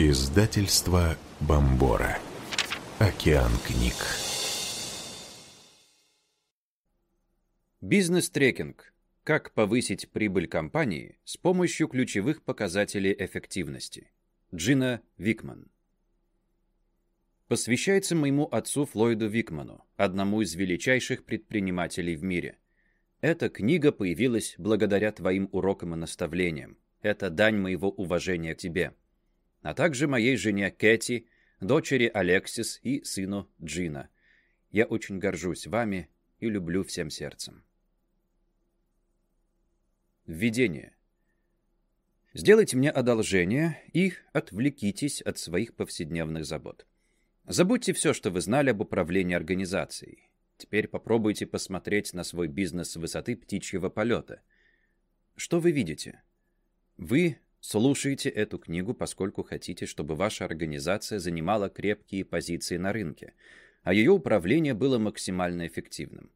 Издательство Бомбора. Океан книг. Бизнес-трекинг. Как повысить прибыль компании с помощью ключевых показателей эффективности. Джина Викман. Посвящается моему отцу Флойду Викману, одному из величайших предпринимателей в мире. Эта книга появилась благодаря твоим урокам и наставлениям. Это дань моего уважения к тебе а также моей жене Кэти, дочери Алексис и сыну Джина. Я очень горжусь вами и люблю всем сердцем. Введение. Сделайте мне одолжение и отвлекитесь от своих повседневных забот. Забудьте все, что вы знали об управлении организацией. Теперь попробуйте посмотреть на свой бизнес с высоты птичьего полета. Что вы видите? Вы Слушайте эту книгу, поскольку хотите, чтобы ваша организация занимала крепкие позиции на рынке, а ее управление было максимально эффективным.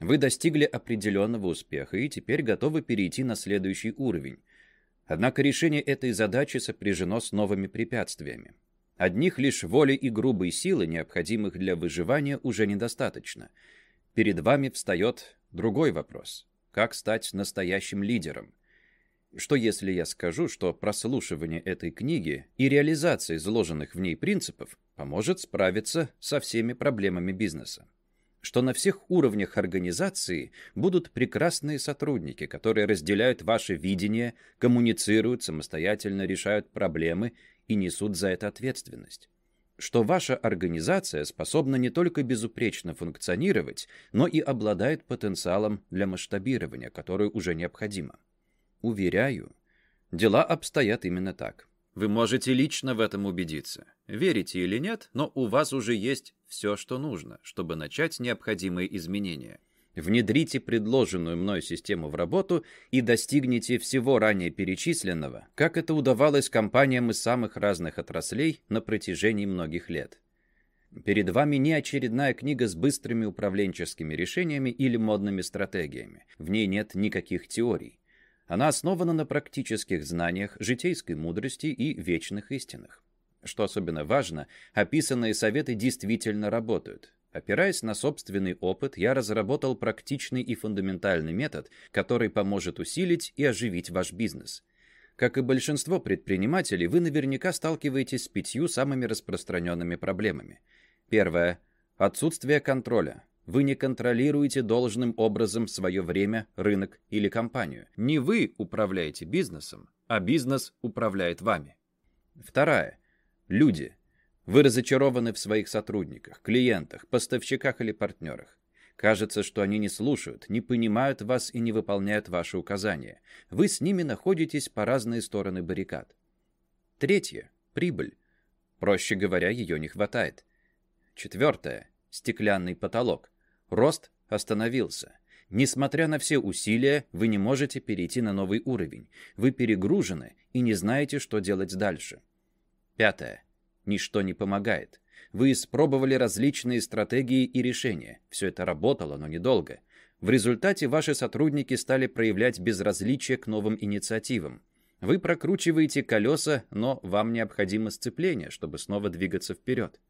Вы достигли определенного успеха и теперь готовы перейти на следующий уровень. Однако решение этой задачи сопряжено с новыми препятствиями. Одних лишь воли и грубой силы, необходимых для выживания, уже недостаточно. Перед вами встает другой вопрос. Как стать настоящим лидером – что если я скажу, что прослушивание этой книги и реализация изложенных в ней принципов поможет справиться со всеми проблемами бизнеса? Что на всех уровнях организации будут прекрасные сотрудники, которые разделяют ваше видение, коммуницируют, самостоятельно решают проблемы и несут за это ответственность? что ваша организация способна не только безупречно функционировать, но и обладает потенциалом для масштабирования, которое уже необходимо. Уверяю, дела обстоят именно так. Вы можете лично в этом убедиться. Верите или нет, но у вас уже есть все, что нужно, чтобы начать необходимые изменения. Внедрите предложенную мной систему в работу и достигните всего ранее перечисленного, как это удавалось компаниям из самых разных отраслей на протяжении многих лет. Перед вами не очередная книга с быстрыми управленческими решениями или модными стратегиями. В ней нет никаких теорий. Она основана на практических знаниях, житейской мудрости и вечных истинах. Что особенно важно, описанные советы действительно работают. Опираясь на собственный опыт, я разработал практичный и фундаментальный метод, который поможет усилить и оживить ваш бизнес. Как и большинство предпринимателей, вы наверняка сталкиваетесь с пятью самыми распространенными проблемами. Первое. Отсутствие контроля. Вы не контролируете должным образом свое время, рынок или компанию. Не вы управляете бизнесом, а бизнес управляет вами. Вторая. Люди. Вы разочарованы в своих сотрудниках, клиентах, поставщиках или партнерах. Кажется, что они не слушают, не понимают вас и не выполняют ваши указания. Вы с ними находитесь по разные стороны баррикад. Третье. Прибыль. Проще говоря, ее не хватает. Четвертое. Стеклянный потолок. Рост остановился. Несмотря на все усилия, вы не можете перейти на новый уровень. Вы перегружены и не знаете, что делать дальше. Пятое. Ничто не помогает. Вы испробовали различные стратегии и решения. Все это работало, но недолго. В результате ваши сотрудники стали проявлять безразличие к новым инициативам. Вы прокручиваете колеса, но вам необходимо сцепление, чтобы снова двигаться вперед.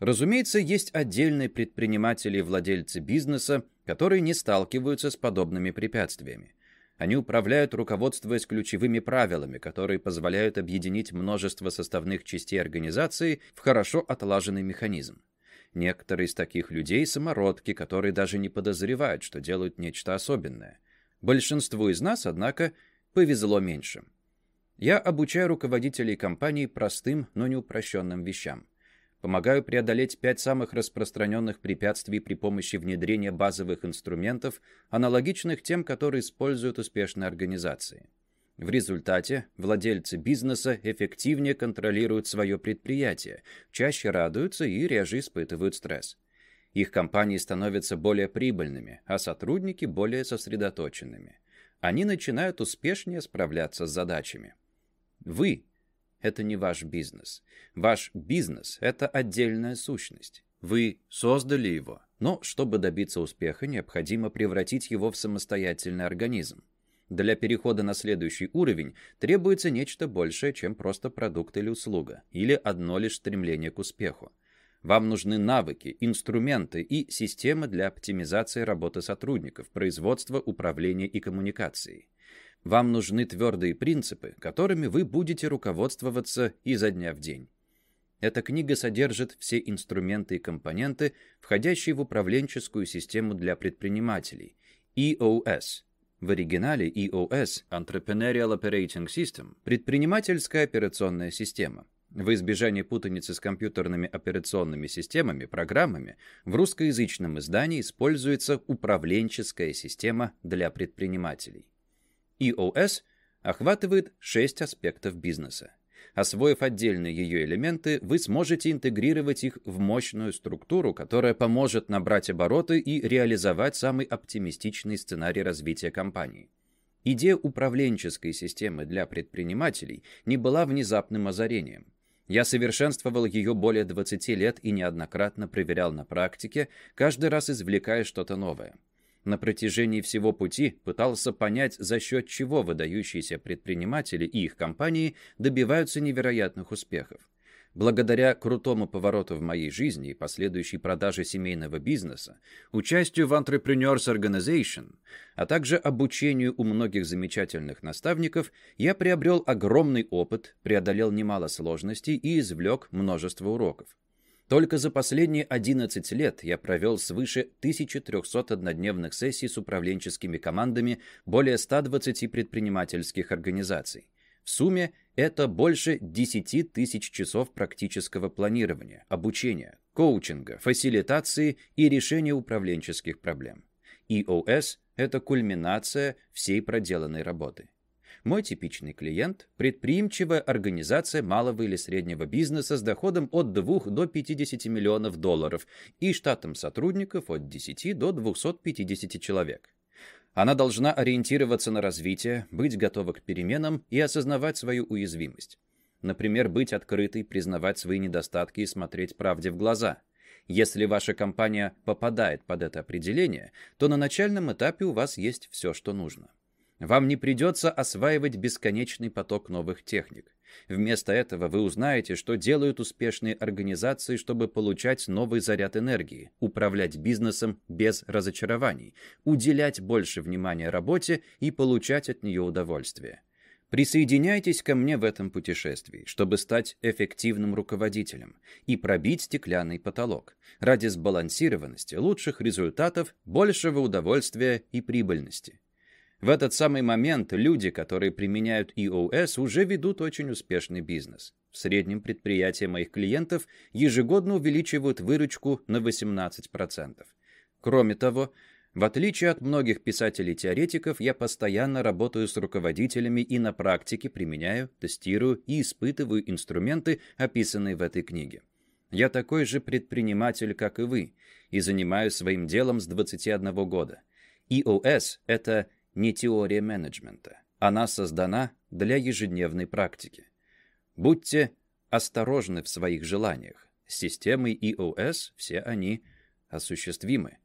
Разумеется, есть отдельные предприниматели и владельцы бизнеса, которые не сталкиваются с подобными препятствиями. Они управляют, руководствуясь ключевыми правилами, которые позволяют объединить множество составных частей организации в хорошо отлаженный механизм. Некоторые из таких людей – самородки, которые даже не подозревают, что делают нечто особенное. Большинству из нас, однако, повезло меньше. Я обучаю руководителей компаний простым, но не упрощенным вещам – Помогаю преодолеть пять самых распространенных препятствий при помощи внедрения базовых инструментов, аналогичных тем, которые используют успешные организации. В результате владельцы бизнеса эффективнее контролируют свое предприятие, чаще радуются и реже испытывают стресс. Их компании становятся более прибыльными, а сотрудники более сосредоточенными. Они начинают успешнее справляться с задачами. Вы это не ваш бизнес. Ваш бизнес — это отдельная сущность. Вы создали его, но чтобы добиться успеха, необходимо превратить его в самостоятельный организм. Для перехода на следующий уровень требуется нечто большее, чем просто продукт или услуга, или одно лишь стремление к успеху. Вам нужны навыки, инструменты и системы для оптимизации работы сотрудников, производства, управления и коммуникации. Вам нужны твердые принципы, которыми вы будете руководствоваться изо дня в день. Эта книга содержит все инструменты и компоненты, входящие в управленческую систему для предпринимателей – EOS. В оригинале EOS – Entrepreneurial Operating System – предпринимательская операционная система. В избежание путаницы с компьютерными операционными системами, программами, в русскоязычном издании используется управленческая система для предпринимателей. EOS охватывает 6 аспектов бизнеса. Освоив отдельные ее элементы, вы сможете интегрировать их в мощную структуру, которая поможет набрать обороты и реализовать самый оптимистичный сценарий развития компании. Идея управленческой системы для предпринимателей не была внезапным озарением. Я совершенствовал ее более 20 лет и неоднократно проверял на практике, каждый раз извлекая что-то новое на протяжении всего пути пытался понять, за счет чего выдающиеся предприниматели и их компании добиваются невероятных успехов. Благодаря крутому повороту в моей жизни и последующей продаже семейного бизнеса, участию в Entrepreneurs Organization, а также обучению у многих замечательных наставников, я приобрел огромный опыт, преодолел немало сложностей и извлек множество уроков. Только за последние 11 лет я провел свыше 1300 однодневных сессий с управленческими командами более 120 предпринимательских организаций. В сумме это больше 10 тысяч часов практического планирования, обучения, коучинга, фасилитации и решения управленческих проблем. EOS – это кульминация всей проделанной работы. Мой типичный клиент – предприимчивая организация малого или среднего бизнеса с доходом от 2 до 50 миллионов долларов и штатом сотрудников от 10 до 250 человек. Она должна ориентироваться на развитие, быть готова к переменам и осознавать свою уязвимость. Например, быть открытой, признавать свои недостатки и смотреть правде в глаза. Если ваша компания попадает под это определение, то на начальном этапе у вас есть все, что нужно. Вам не придется осваивать бесконечный поток новых техник. Вместо этого вы узнаете, что делают успешные организации, чтобы получать новый заряд энергии, управлять бизнесом без разочарований, уделять больше внимания работе и получать от нее удовольствие. Присоединяйтесь ко мне в этом путешествии, чтобы стать эффективным руководителем и пробить стеклянный потолок ради сбалансированности, лучших результатов, большего удовольствия и прибыльности. В этот самый момент люди, которые применяют EOS, уже ведут очень успешный бизнес. В среднем предприятия моих клиентов ежегодно увеличивают выручку на 18%. Кроме того, в отличие от многих писателей-теоретиков, я постоянно работаю с руководителями и на практике применяю, тестирую и испытываю инструменты, описанные в этой книге. Я такой же предприниматель, как и вы, и занимаюсь своим делом с 21 года. EOS — это не теория менеджмента. Она создана для ежедневной практики. Будьте осторожны в своих желаниях. С системой EOS все они осуществимы.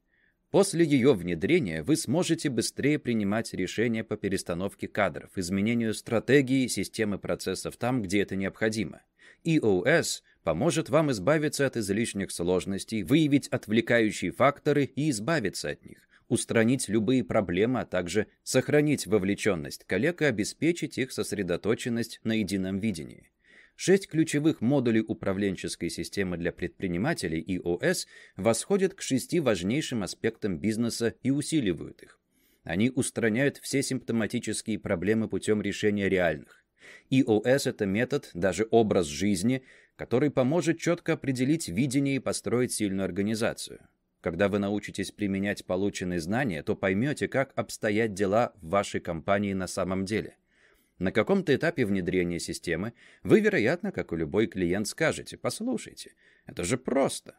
После ее внедрения вы сможете быстрее принимать решения по перестановке кадров, изменению стратегии системы процессов там, где это необходимо. EOS поможет вам избавиться от излишних сложностей, выявить отвлекающие факторы и избавиться от них устранить любые проблемы, а также сохранить вовлеченность коллег и обеспечить их сосредоточенность на едином видении. Шесть ключевых модулей управленческой системы для предпринимателей ИОС восходят к шести важнейшим аспектам бизнеса и усиливают их. Они устраняют все симптоматические проблемы путем решения реальных. ИОС – это метод, даже образ жизни, который поможет четко определить видение и построить сильную организацию. Когда вы научитесь применять полученные знания, то поймете, как обстоят дела в вашей компании на самом деле. На каком-то этапе внедрения системы вы, вероятно, как и любой клиент, скажете «Послушайте, это же просто»,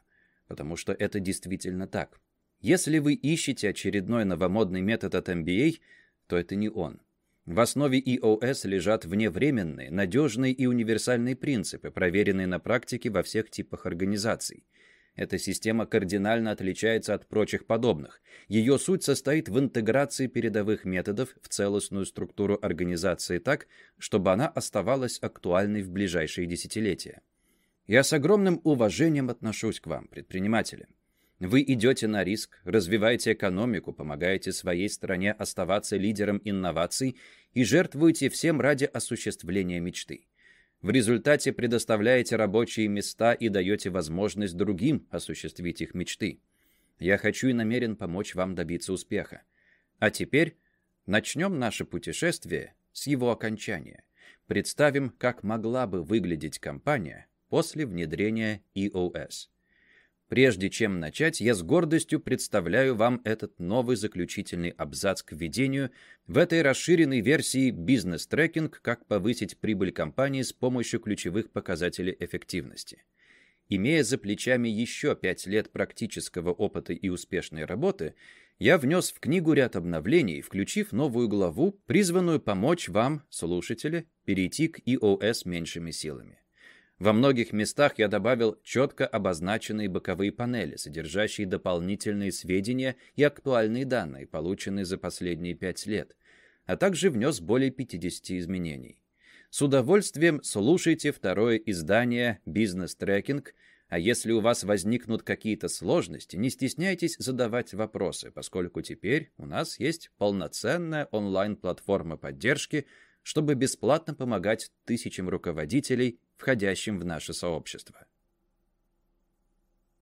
потому что это действительно так. Если вы ищете очередной новомодный метод от MBA, то это не он. В основе EOS лежат вневременные, надежные и универсальные принципы, проверенные на практике во всех типах организаций – эта система кардинально отличается от прочих подобных. Ее суть состоит в интеграции передовых методов в целостную структуру организации так, чтобы она оставалась актуальной в ближайшие десятилетия. Я с огромным уважением отношусь к вам, предприниматели. Вы идете на риск, развиваете экономику, помогаете своей стране оставаться лидером инноваций и жертвуете всем ради осуществления мечты. В результате предоставляете рабочие места и даете возможность другим осуществить их мечты. Я хочу и намерен помочь вам добиться успеха. А теперь начнем наше путешествие с его окончания. Представим, как могла бы выглядеть компания после внедрения EOS. Прежде чем начать, я с гордостью представляю вам этот новый заключительный абзац к введению в этой расширенной версии «Бизнес-трекинг. Как повысить прибыль компании с помощью ключевых показателей эффективности». Имея за плечами еще пять лет практического опыта и успешной работы, я внес в книгу ряд обновлений, включив новую главу, призванную помочь вам, слушатели, перейти к ИОС меньшими силами. Во многих местах я добавил четко обозначенные боковые панели, содержащие дополнительные сведения и актуальные данные, полученные за последние пять лет, а также внес более 50 изменений. С удовольствием слушайте второе издание «Бизнес-трекинг», а если у вас возникнут какие-то сложности, не стесняйтесь задавать вопросы, поскольку теперь у нас есть полноценная онлайн-платформа поддержки – чтобы бесплатно помогать тысячам руководителей, входящим в наше сообщество.